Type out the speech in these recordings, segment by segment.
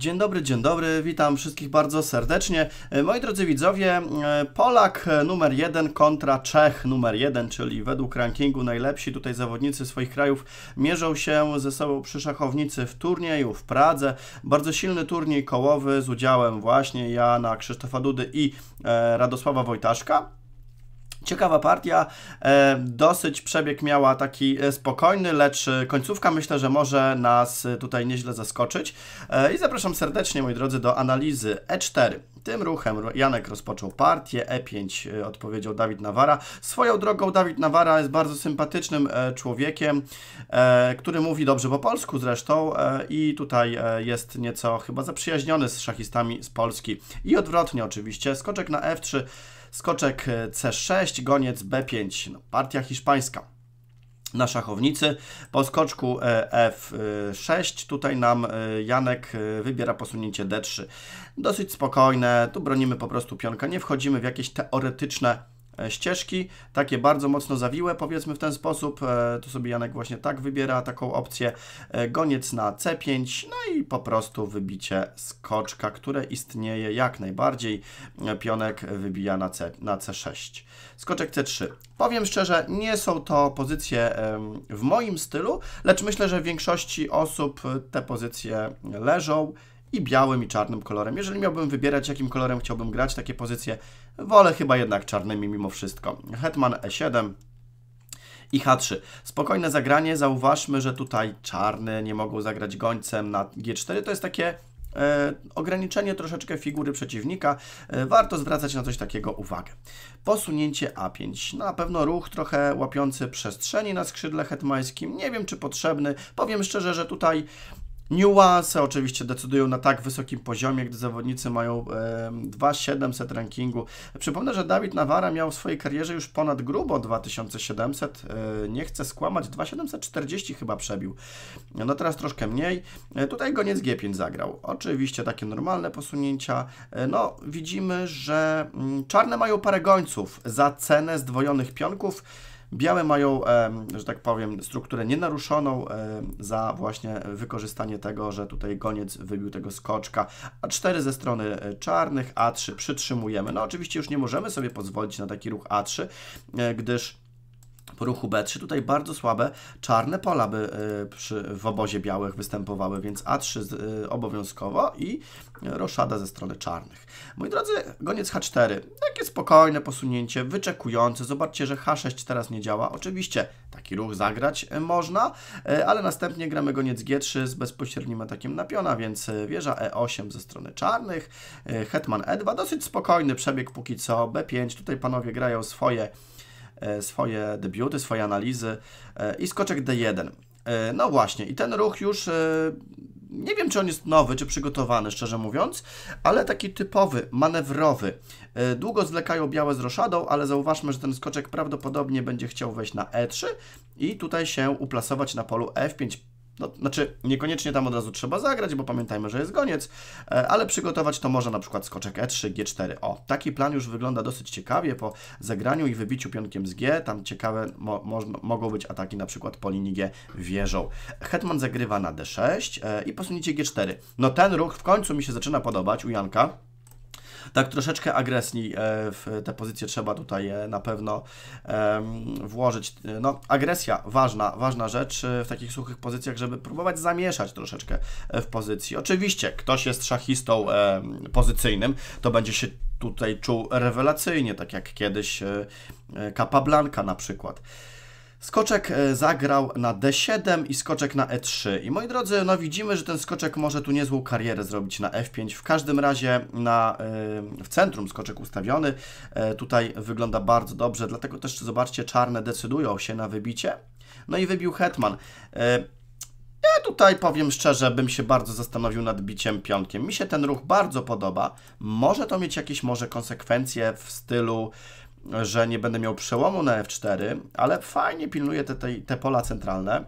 Dzień dobry, dzień dobry, witam wszystkich bardzo serdecznie. E, moi drodzy widzowie, e, Polak e, numer jeden kontra Czech numer jeden, czyli według rankingu najlepsi tutaj zawodnicy swoich krajów mierzą się ze sobą przy szachownicy w turnieju w Pradze. Bardzo silny turniej kołowy z udziałem właśnie Jana Krzysztofa Dudy i Radosława Wojtaszka. Ciekawa partia, e, dosyć przebieg miała taki e, spokojny, lecz e, końcówka myślę, że może nas tutaj nieźle zaskoczyć. I zapraszam serdecznie, moi drodzy, do analizy E4. Tym ruchem Janek rozpoczął partię, E5 odpowiedział Dawid Nawara. Swoją drogą Dawid Nawara jest bardzo sympatycznym człowiekiem, który mówi dobrze po polsku zresztą i tutaj jest nieco chyba zaprzyjaźniony z szachistami z Polski. I odwrotnie oczywiście, skoczek na F3 skoczek e, C6, goniec B5, no, partia hiszpańska na szachownicy. Po skoczku e, F6 tutaj nam e, Janek wybiera posunięcie D3. Dosyć spokojne, tu bronimy po prostu pionka, nie wchodzimy w jakieś teoretyczne E, ścieżki, takie bardzo mocno zawiłe powiedzmy w ten sposób, e, to sobie Janek właśnie tak wybiera taką opcję, e, goniec na C5, no i po prostu wybicie skoczka, które istnieje jak najbardziej, pionek wybija na, C, na C6. Skoczek C3. Powiem szczerze, nie są to pozycje w moim stylu, lecz myślę, że w większości osób te pozycje leżą i białym i czarnym kolorem. Jeżeli miałbym wybierać, jakim kolorem chciałbym grać takie pozycje, wolę chyba jednak czarnymi mimo wszystko. Hetman E7, i H3. Spokojne zagranie, zauważmy, że tutaj czarny nie mogą zagrać gońcem na G4, to jest takie e, ograniczenie troszeczkę figury przeciwnika, e, warto zwracać na coś takiego uwagę. Posunięcie A5, no, na pewno ruch trochę łapiący przestrzeni na skrzydle hetmańskim, nie wiem czy potrzebny, powiem szczerze, że tutaj Niuanse oczywiście decydują na tak wysokim poziomie, gdy zawodnicy mają 2700 rankingu. Przypomnę, że Dawid Nawara miał w swojej karierze już ponad grubo 2700. E, nie chcę skłamać, 2740 chyba przebił. No teraz troszkę mniej. E, tutaj goniec G5 zagrał. Oczywiście takie normalne posunięcia. E, no widzimy, że mm, czarne mają parę gońców za cenę zdwojonych pionków. Białe mają, że tak powiem, strukturę nienaruszoną za właśnie wykorzystanie tego, że tutaj goniec wybił tego skoczka. A 4 ze strony e, czarnych, A3 przytrzymujemy. No oczywiście już nie możemy sobie pozwolić na taki ruch A3, e, gdyż ruchu B3. Tutaj bardzo słabe czarne pola by e, przy, w obozie białych występowały, więc A3 e, obowiązkowo i roszada ze strony czarnych. Moi drodzy, goniec H4. Takie spokojne posunięcie, wyczekujące. Zobaczcie, że H6 teraz nie działa. Oczywiście taki ruch zagrać e, można, ale następnie gramy goniec G3 z bezpośrednim atakiem na piona, więc wieża E8 ze strony czarnych, hetman E2. Dosyć spokojny przebieg póki co. B5, tutaj panowie grają swoje E, swoje debiuty, swoje analizy e, i skoczek D1. E, no właśnie, i ten ruch już nie wiem, czy on jest nowy, czy przygotowany, szczerze mówiąc, ale taki typowy, manewrowy. Długo zwlekają białe z roszadą, ale zauważmy, że ten skoczek prawdopodobnie będzie chciał wejść na E3 i tutaj się uplasować na polu F5 no, znaczy, niekoniecznie tam od razu trzeba zagrać, bo pamiętajmy, że jest goniec, e, ale przygotować to może na przykład skoczek E3, G4. O, taki plan już wygląda dosyć ciekawie po zagraniu i wybiciu pionkiem z G. Tam ciekawe mo mogą być ataki na przykład po linii G wieżą. Hetman zagrywa na D6 e, i posunięcie G4. No ten ruch w końcu mi się zaczyna podobać u Janka tak troszeczkę agresji e, w te pozycje trzeba tutaj e, na pewno włożyć. No, agresja, ważna, ważna rzecz e, w takich suchych pozycjach, żeby próbować zamieszać troszeczkę w pozycji. Oczywiście, ktoś jest szachistą pozycyjnym, to będzie się tutaj czuł rewelacyjnie, tak jak kiedyś Capablanca na przykład. Skoczek e, zagrał na D7 i skoczek na E3. I moi drodzy, no widzimy, że ten skoczek może tu niezłą karierę zrobić na F5. W każdym razie na, e, w centrum skoczek ustawiony. E, tutaj wygląda bardzo dobrze, dlatego też zobaczcie, czarne decydują się na wybicie. No i wybił hetman. Ja tutaj powiem szczerze, bym się bardzo zastanowił nad biciem pionkiem. Mi się ten ruch bardzo podoba. Może to mieć jakieś może konsekwencje w stylu że nie będę miał przełomu na F4, ale fajnie pilnuję te, te, te pola centralne.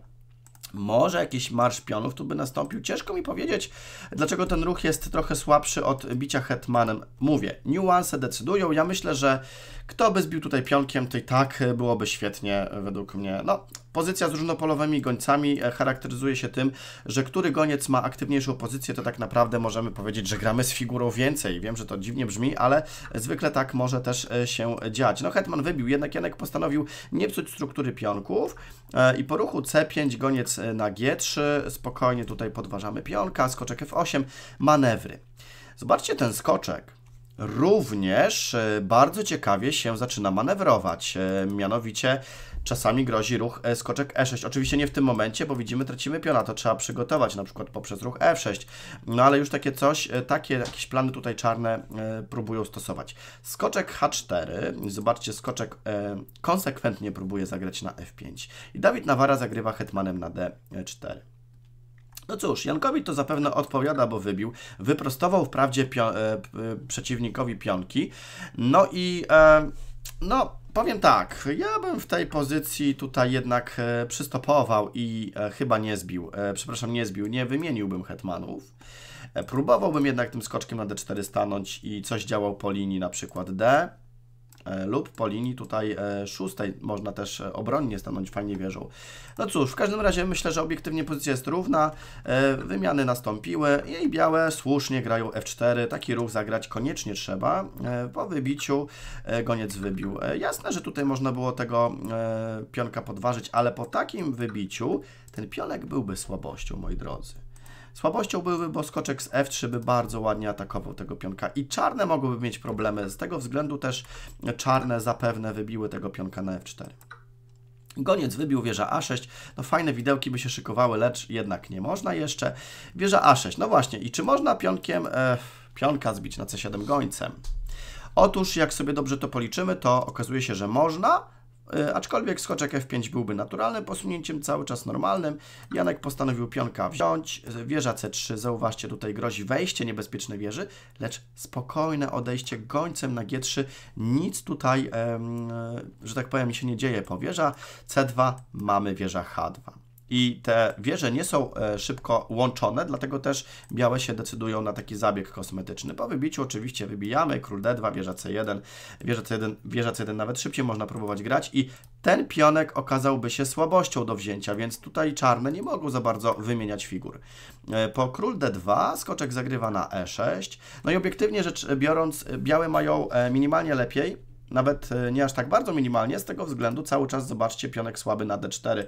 Może jakiś marsz pionów tu by nastąpił. Ciężko mi powiedzieć, dlaczego ten ruch jest trochę słabszy od bicia hetmanem. Mówię, niuanse decydują. Ja myślę, że kto by zbił tutaj pionkiem, to i tak byłoby świetnie według mnie. No, Pozycja z różnopolowymi gońcami e, charakteryzuje się tym, że który goniec ma aktywniejszą pozycję, to tak naprawdę możemy powiedzieć, że gramy z figurą więcej. Wiem, że to dziwnie brzmi, ale zwykle tak może też e, się dziać. No Hetman wybił, jednak Janek postanowił nie psuć struktury pionków e, i po ruchu C5 goniec na G3, spokojnie tutaj podważamy pionka, skoczek F8, manewry. Zobaczcie ten skoczek również e, bardzo ciekawie się zaczyna manewrować. E, mianowicie czasami grozi ruch e, skoczek E6. Oczywiście nie w tym momencie, bo widzimy, tracimy piona, to trzeba przygotować na przykład poprzez ruch F6. No ale już takie coś, takie jakieś plany tutaj czarne próbują stosować. Skoczek H4, zobaczcie, skoczek konsekwentnie próbuje zagrać na F5 i Dawid Nawara zagrywa hetmanem na D4. No cóż, Jankowi to zapewne odpowiada, bo wybił. Wyprostował wprawdzie pio e, e, przeciwnikowi pionki. No i e, no, powiem tak, ja bym w tej pozycji tutaj jednak e, przystopował i e, chyba nie zbił. E, przepraszam, nie zbił, nie wymieniłbym hetmanów. próbowałbym jednak tym skoczkiem na D4 stanąć i coś działał po linii na przykład D. E, lub po linii tutaj e, szóstej można też e, obronnie stanąć fajnie wieżą. No cóż, w każdym razie myślę, że obiektywnie pozycja jest równa, wymiany nastąpiły i białe słusznie grają F4, taki ruch zagrać koniecznie trzeba. Po wybiciu goniec wybił. Jasne, że tutaj można było tego pionka podważyć, ale po takim wybiciu ten pionek byłby słabością, moi drodzy. Słabością byłby, bo skoczek z F3 by bardzo ładnie atakował tego pionka i czarne mogłyby mieć problemy. Z tego względu też czarne zapewne wybiły tego pionka na F4. Goniec wybił wieża A6, no fajne widełki by się szykowały, lecz jednak nie można jeszcze. Wieża A6, no właśnie, i czy można pionkiem, e, pionka zbić na C7 gońcem? Otóż, jak sobie dobrze to policzymy, to okazuje się, że można, E, aczkolwiek skoczek F5 byłby naturalnym posunięciem, cały czas normalnym. Janek postanowił pionka wziąć. E, wieża C3, zauważcie, tutaj grozi wejście niebezpieczne wieży, lecz spokojne odejście gońcem na G3. Nic tutaj, e, że tak powiem, się nie dzieje po wieża C2. Mamy wieża H2 i te wieże nie są e, szybko łączone, dlatego też białe się decydują na taki zabieg kosmetyczny. Po wybiciu oczywiście wybijamy król d2, wieża c1, wieża c1, wieża c1 nawet szybciej można próbować grać i ten pionek okazałby się słabością do wzięcia, więc tutaj czarne nie mogą za bardzo wymieniać figur. E, po król d2 skoczek zagrywa na e6, no i obiektywnie rzecz biorąc e, białe mają minimalnie lepiej, nawet e, nie aż tak bardzo minimalnie, z tego względu cały czas zobaczcie pionek słaby na D4.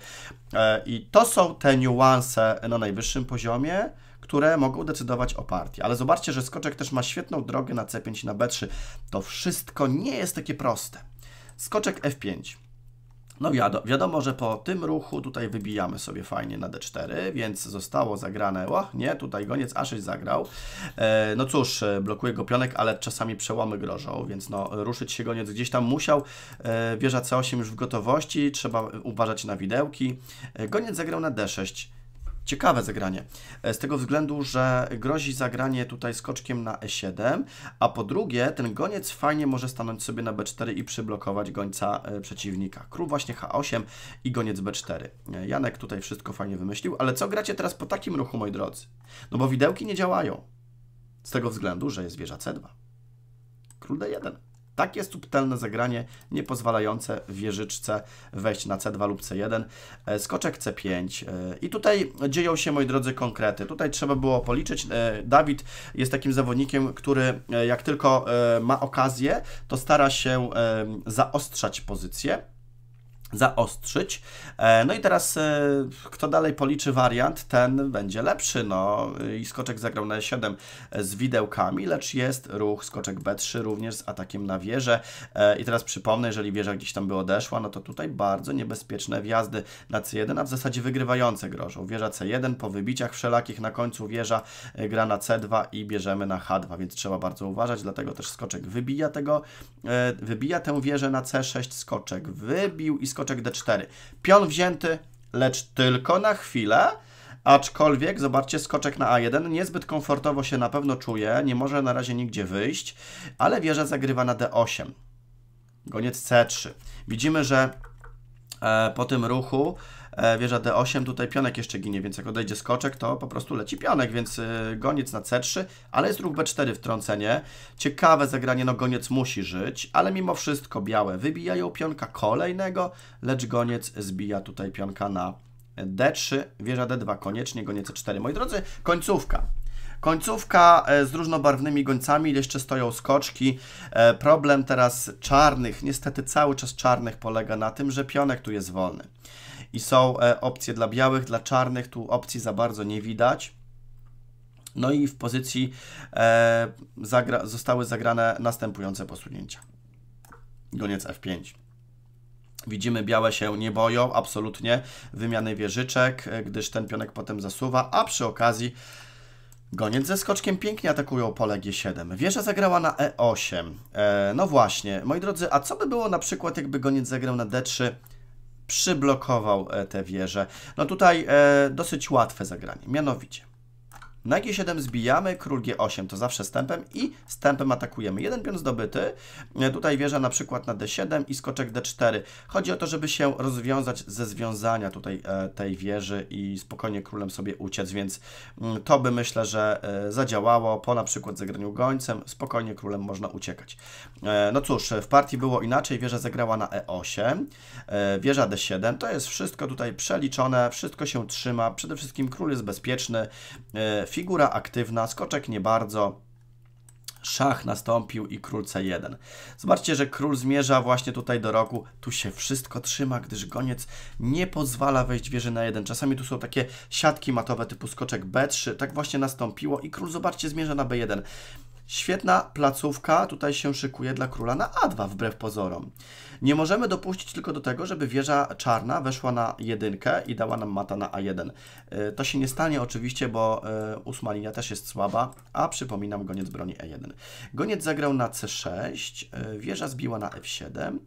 E, I to są te niuanse na najwyższym poziomie, które mogą decydować o partii. Ale zobaczcie, że skoczek też ma świetną drogę na C5 i na B3. To wszystko nie jest takie proste. Skoczek F5. No wiadomo, że po tym ruchu tutaj wybijamy sobie fajnie na d4, więc zostało zagrane, o nie, tutaj goniec a6 zagrał. E, no cóż, e, blokuje go pionek, ale czasami przełomy grożą, więc no ruszyć się goniec gdzieś tam musiał. E, wieża c8 już w gotowości, trzeba uważać na widełki. E, goniec zagrał na d6. Ciekawe zagranie. E, z tego względu, że grozi zagranie tutaj skoczkiem na e7, a po drugie ten goniec fajnie może stanąć sobie na b4 i przyblokować gońca e, przeciwnika. Król właśnie h8 i goniec b4. E, Janek tutaj wszystko fajnie wymyślił, ale co gracie teraz po takim ruchu, moi drodzy? No bo widełki nie działają. Z tego względu, że jest wieża c2. Król d1. Takie subtelne zagranie, nie pozwalające wieżyczce wejść na C2 lub C1, e, skoczek C5. E, I tutaj dzieją się, moi drodzy, konkrety. Tutaj trzeba było policzyć. E, Dawid jest takim zawodnikiem, który jak tylko ma okazję, to stara się zaostrzać pozycję zaostrzyć. E, no i teraz e, kto dalej policzy wariant, ten będzie lepszy. No i skoczek zagrał na E7 e, z widełkami, lecz jest ruch skoczek B3 również z atakiem na wieżę. I teraz przypomnę, jeżeli wieża gdzieś tam by odeszła, no to tutaj bardzo niebezpieczne wjazdy na C1, a w zasadzie wygrywające grożą. Wieża C1 po wybiciach wszelakich na końcu wieża gra na C2 i bierzemy na H2, więc trzeba bardzo uważać, dlatego też skoczek wybija tego, wybija tę wieżę na C6, skoczek wybił i skoczek skoczek d4. Pion wzięty, lecz tylko na chwilę. Aczkolwiek, zobaczcie, skoczek na A1 niezbyt komfortowo się na pewno czuje, nie może na razie nigdzie wyjść, ale wieża zagrywa na D8. Goniec C3. Widzimy, że e, po tym ruchu E, wieża D8, tutaj pionek jeszcze ginie, więc jak odejdzie skoczek, to po prostu leci pionek, więc e, goniec na C3, ale jest ruch B4 wtrącenie. Ciekawe zagranie, no goniec musi żyć, ale mimo wszystko białe wybijają pionka kolejnego, lecz goniec zbija tutaj pionka na D3, wieża D2, koniecznie goniec C4. Moi drodzy, końcówka. Końcówka e, z różnobarwnymi gońcami, jeszcze stoją skoczki. Problem teraz czarnych, niestety cały czas czarnych polega na tym, że pionek tu jest wolny i są e, opcje dla białych, dla czarnych, tu opcji za bardzo nie widać. No i w pozycji e, zagra zostały zagrane następujące posunięcia. Goniec F5. Widzimy, białe się nie boją absolutnie wymiany wieżyczek, e, gdyż ten pionek potem zasuwa, a przy okazji Goniec ze skoczkiem pięknie atakują pole G7. Wieża zagrała na E8. E, no właśnie, moi drodzy, a co by było na przykład, jakby goniec zagrał na D3 przyblokował e, tę wieżę. No tutaj e, dosyć łatwe zagranie, mianowicie na G7 zbijamy, król G8 to zawsze stępem i stępem atakujemy. Jeden pion zdobyty, e, tutaj wieża na przykład na D7 i skoczek D4. Chodzi o to, żeby się rozwiązać ze związania tutaj e, tej wieży i spokojnie królem sobie uciec, więc mm, to by myślę, że e, zadziałało. Po na przykład zagraniu gońcem spokojnie królem można uciekać. No cóż, w partii było inaczej, wieża zagrała na E8, wieża D7, to jest wszystko tutaj przeliczone, wszystko się trzyma, przede wszystkim król jest bezpieczny, figura aktywna, skoczek nie bardzo, szach nastąpił i król c1. Zobaczcie, że król zmierza właśnie tutaj do rogu. Tu się wszystko trzyma, gdyż goniec nie pozwala wejść wieży na jeden. Czasami tu są takie siatki matowe typu skoczek b3. Tak właśnie nastąpiło i król, zobaczcie, zmierza na b1. Świetna placówka tutaj się szykuje dla króla na A2 wbrew pozorom. Nie możemy dopuścić tylko do tego, żeby wieża czarna weszła na jedynkę i dała nam mata na A1. E, to się nie stanie oczywiście, bo e, ósma linia też jest słaba, a przypominam, goniec broni E1. Goniec zagrał na C6, e, wieża zbiła na F7,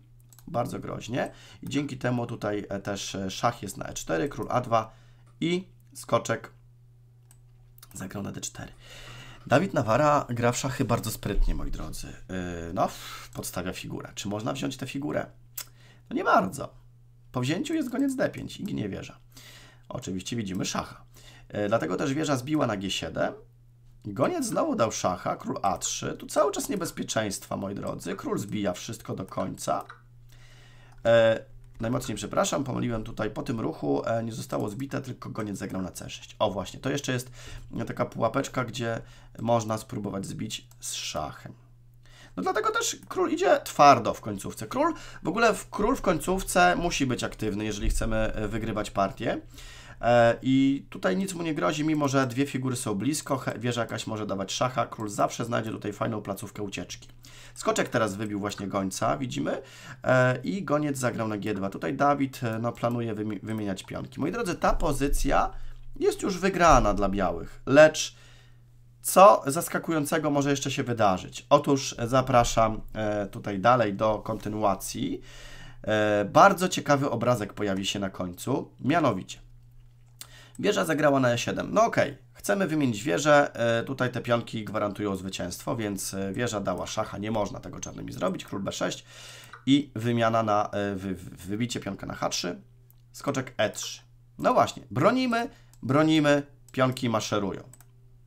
bardzo groźnie. dzięki temu tutaj też szach jest na E4, król A2 i skoczek zagrał na D4. Dawid Nawara gra w szachy bardzo sprytnie, moi drodzy. Y, no, podstawia figurę. Czy można wziąć tę figurę? No nie bardzo. Po wzięciu jest goniec D5 i ginie wieża. Oczywiście widzimy szacha. Y, dlatego też wieża zbiła na G7. Goniec znowu dał szacha, król A3. Tu cały czas niebezpieczeństwa, moi drodzy. Król zbija wszystko do końca. Y, Najmocniej przepraszam, pomyliłem tutaj po tym ruchu, e, nie zostało zbite, tylko goniec zagrał na C6. O właśnie, to jeszcze jest taka pułapeczka, gdzie można spróbować zbić z szachem. No dlatego też król idzie twardo w końcówce. Król, w ogóle w, król w końcówce musi być aktywny, jeżeli chcemy e, wygrywać partię. E, I tutaj nic mu nie grozi, mimo że dwie figury są blisko, wieża jakaś może dawać szacha, król zawsze znajdzie tutaj fajną placówkę ucieczki. Skoczek teraz wybił właśnie gońca, widzimy, e, i goniec zagrał na G2. Tutaj Dawid e, no, planuje wymieniać pionki. Moi drodzy, ta pozycja jest już wygrana dla białych, lecz co zaskakującego może jeszcze się wydarzyć? Otóż zapraszam tutaj dalej do kontynuacji. Bardzo ciekawy obrazek pojawi się na końcu, mianowicie Wieża zagrała na e7. No okej, okay. chcemy wymienić wieżę. E, tutaj te pionki gwarantują zwycięstwo, więc e, wieża dała szacha. Nie można tego czarnymi zrobić. Król b6 i wymiana na e, wy, wybicie pionka na h3. Skoczek e3. No właśnie, bronimy, bronimy, pionki maszerują.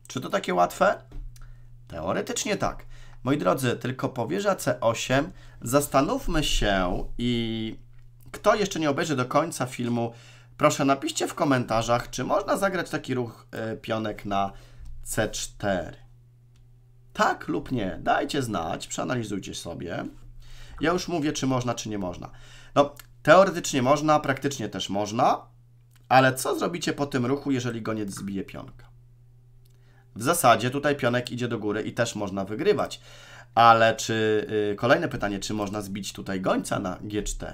Czy to takie łatwe? Teoretycznie tak. Moi drodzy, tylko powierza C8. Zastanówmy się i kto jeszcze nie obejrzy do końca filmu, Proszę napiszcie w komentarzach, czy można zagrać taki ruch e, pionek na C4. Tak lub nie. Dajcie znać, przeanalizujcie sobie. Ja już mówię, czy można, czy nie można. No, teoretycznie można, praktycznie też można, ale co zrobicie po tym ruchu, jeżeli goniec zbije pionka? W zasadzie tutaj pionek idzie do góry i też można wygrywać. Ale czy yy, kolejne pytanie, czy można zbić tutaj gońca na G4?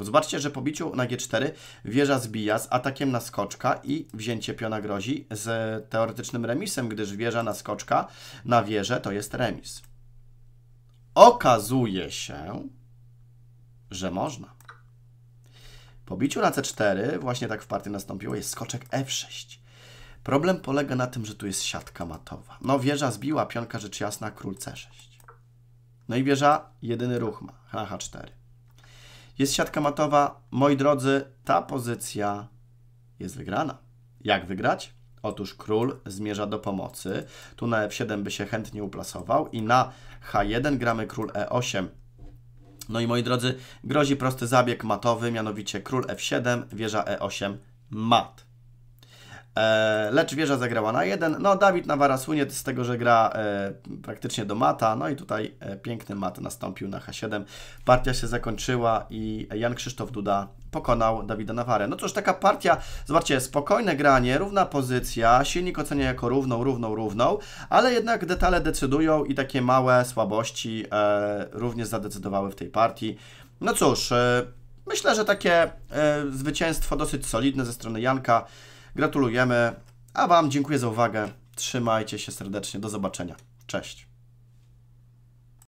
Bo zobaczcie, że po biciu na G4 wieża zbija z atakiem na skoczka i wzięcie piona grozi z teoretycznym remisem, gdyż wieża na skoczka na wieżę to jest remis. Okazuje się, że można. Po biciu na C4, właśnie tak w partii nastąpiło, jest skoczek F6. Problem polega na tym, że tu jest siatka matowa. No wieża zbiła, pionka rzecz jasna, król C6. No i wieża jedyny ruch ma, H4. Jest siatka matowa. Moi drodzy, ta pozycja jest wygrana. Jak wygrać? Otóż król zmierza do pomocy. Tu na f7 by się chętnie uplasował i na h1 gramy król e8. No i moi drodzy, grozi prosty zabieg matowy, mianowicie król f7, wieża e8, mat. E, Lecz wieża zagrała na jeden. No, Dawid Nawara słynie z tego, że gra praktycznie e, do mata. No i tutaj e, piękny mat nastąpił na H7. Partia się zakończyła i Jan Krzysztof Duda pokonał Dawida Nawarę. No cóż, taka partia, zobaczcie, spokojne granie, równa pozycja, silnik ocenia jako równą, równą, równą, ale jednak detale decydują i takie małe słabości e, również zadecydowały w tej partii. No cóż, e, myślę, że takie e, zwycięstwo dosyć solidne ze strony Janka. Gratulujemy, a Wam dziękuję za uwagę. Trzymajcie się serdecznie. Do zobaczenia. Cześć.